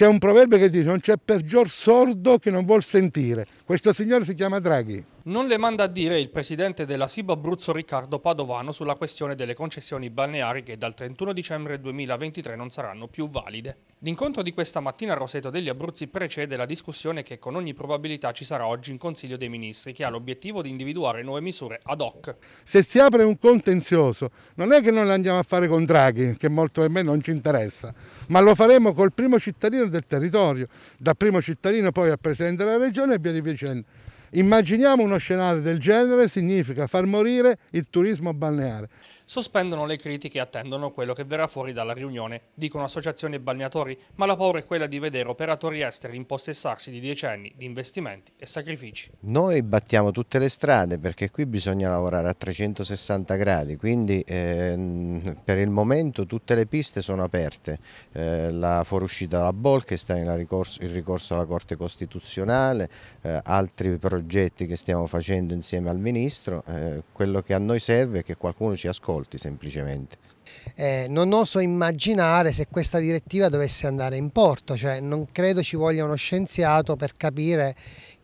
C'è un proverbio che dice non c'è peggior sordo che non vuol sentire. Questo signore si chiama Draghi. Non le manda a dire il presidente della SIB Abruzzo Riccardo Padovano sulla questione delle concessioni balneari che dal 31 dicembre 2023 non saranno più valide. L'incontro di questa mattina a Roseto degli Abruzzi precede la discussione che con ogni probabilità ci sarà oggi in Consiglio dei Ministri che ha l'obiettivo di individuare nuove misure ad hoc. Se si apre un contenzioso non è che noi lo andiamo a fare con Draghi, che molto a me non ci interessa, ma lo faremo col primo cittadino del territorio, dal primo cittadino poi al Presidente della Regione e via di vicenda Immaginiamo uno scenario del genere significa far morire il turismo balneare. Sospendono le critiche e attendono quello che verrà fuori dalla riunione, dicono associazioni e balneatori, ma la paura è quella di vedere operatori esteri impossessarsi di decenni di investimenti e sacrifici. Noi battiamo tutte le strade perché qui bisogna lavorare a 360 gradi, quindi eh, per il momento tutte le piste sono aperte, eh, la fuoriuscita dalla Bolkestein, la ricorso, il ricorso alla Corte Costituzionale, eh, altri progetti che stiamo facendo insieme al Ministro, eh, quello che a noi serve è che qualcuno ci ascolti molti semplicemente. Eh, non oso immaginare se questa direttiva dovesse andare in porto, cioè non credo ci voglia uno scienziato per capire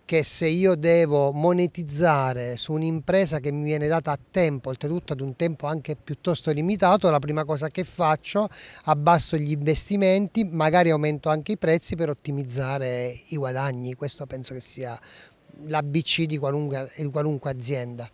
che se io devo monetizzare su un'impresa che mi viene data a tempo, oltretutto ad un tempo anche piuttosto limitato, la prima cosa che faccio abbasso gli investimenti, magari aumento anche i prezzi per ottimizzare i guadagni, questo penso che sia l'ABC di qualunque, di qualunque azienda.